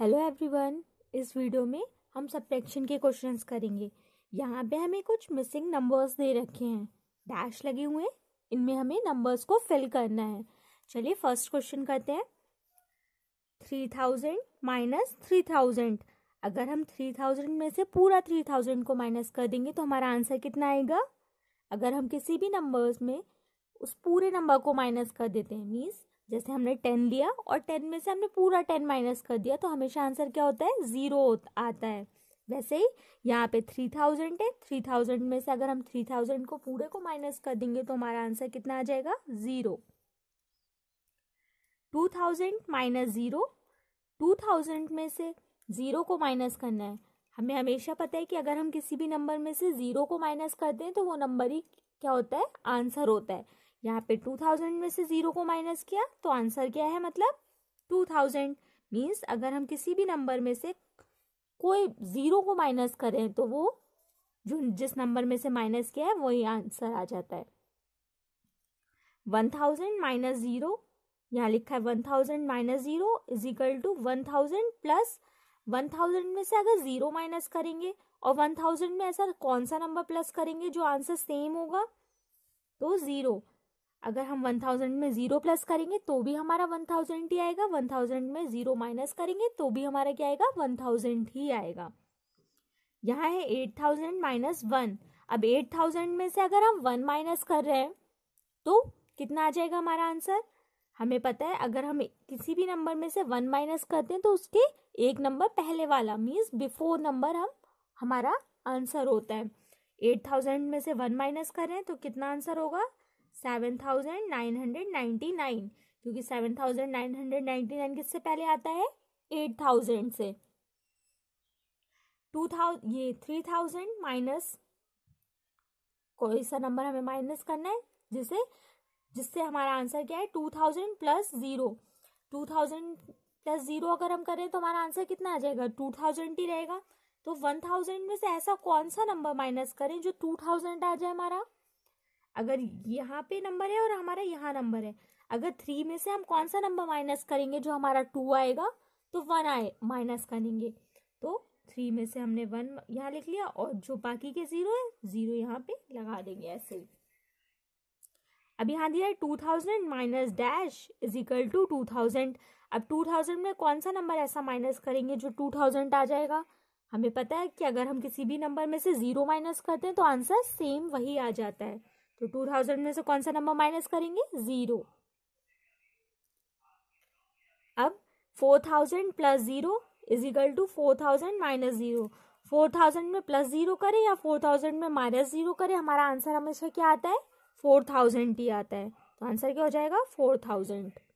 hello everyone इस video में हम सब्ट्रैक्शन के क्वेश्चंस करेंगे यहाँ पे हमें कुछ मिसिंग नंबर्स दे रखे हैं डैश लगे हुए हैं इनमें हमें नंबर्स को फिल करना है चलिए फर्स्ट क्वेश्चन करते हैं three thousand minus three thousand अगर हम थ्री थाउजेंड में से पूरा थ्री थाउजेंड को माइनस कर देंगे तो हमारा आंसर कितना आएगा अगर हम किसी भी नंबर्स में उस पूरे नंबर को माइनस कर देते हैं मीन्स जैसे हमने टेन लिया और टेन में से हमने पूरा टेन माइनस कर दिया तो हमेशा आंसर क्या होता है ज़ीरो आता है वैसे ही यहाँ पे थ्री थाउजेंड है थ्री थाउजेंड में से अगर हम थ्री थाउजेंड को पूरे को माइनस कर देंगे तो हमारा आंसर कितना आ जाएगा zero two thousand minus zero two thousand में से ज़ीरो को माइनस करना है हमें हमेशा पता है कि अगर हम किसी भी नंबर में से ज़ीरो को माइनस करते हैं तो वो नंबर ही क्या होता है आंसर होता है यहाँ पे टू थाउजेंड में से जीरो को माइनस किया तो आंसर क्या है मतलब टू थाउजेंड मीन्स अगर हम किसी भी नंबर में से कोई जीरो को माइनस करें तो वो जो जिस नंबर में से माइनस किया है वही आंसर आ जाता है वन थाउजेंड माइनस ज़ीरो यहाँ लिखा है one thousand minus zero is equal to one thousand plus one thousand में से अगर ज़ीरो माइनस करेंगे और वन थाउजेंड में ऐसा कौन सा नंबर प्लस करेंगे जो आंसर सेम होगा तो ज़ीरो अगर हम वन थाउजेंड में जीरो प्लस करेंगे तो भी हमारा वन थाउजेंड ही आएगा वन थाउजेंड में जीरो माइनस करेंगे तो भी हमारा क्या आएगा वन थाउजेंड ही आएगा यहाँ है एट थाउजेंड माइनस वन अब एट थाउजेंड में से अगर हम वन माइनस कर रहे हैं तो कितना आ जाएगा हमारा आंसर हमें पता है अगर हम किसी भी नंबर में से वन माइनस करते हैं तो उसके एक नंबर पहले वाला मीन्स बिफोर नंबर हम हमारा आंसर होता है एट थाउजेंड में से वन माइनस कर रहे हैं तो कितना आंसर होगा seven thousand nine hundred ninety nine क्योंकि seven thousand nine hundred ninety nine किससे पहले आता है एट थाउजेंड से टू थाउजेंड ये थ्री थाउजेंड माइनस कोई सा नंबर हमें माइनस करना है जिसे जिससे हमारा आंसर क्या है two thousand plus zero two thousand plus zero अगर हम करें तो हमारा आंसर कितना आ जाएगा टू थाउजेंड ही रहेगा तो वन थाउजेंड में से ऐसा कौन सा नंबर माइनस करें जो टू थाउजेंड आ जाए हमारा अगर यहाँ पे नंबर है और हमारा यहाँ नंबर है अगर थ्री में से हम कौन सा नंबर माइनस करेंगे जो हमारा टू आएगा तो वन आए माइनस करेंगे तो थ्री में से हमने वन यहाँ लिख लिया और जो बाकी के जीरो है जीरो यहाँ पे लगा देंगे ऐसे ही अब यहाँ दिया है two thousand minus dash is equal to two thousand अब टू थाउजेंड में कौन सा नंबर ऐसा माइनस करेंगे जो टू थाउजेंड आ जाएगा हमें पता है कि अगर हम किसी भी नंबर में से जीरो माइनस करते हैं तो आंसर सेम वही आ जाता है तो टू थाउजेंड में से कौन सा नंबर माइनस करेंगे जीरो अब four thousand plus zero is equal to four thousand minus zero four thousand में प्लस जीरो करें या फोर थाउजेंड में माइनस जीरो करें हमारा आंसर हमेशा क्या आता है फोर थाउजेंड ही आता है तो आंसर क्या हो जाएगा फोर थाउजेंड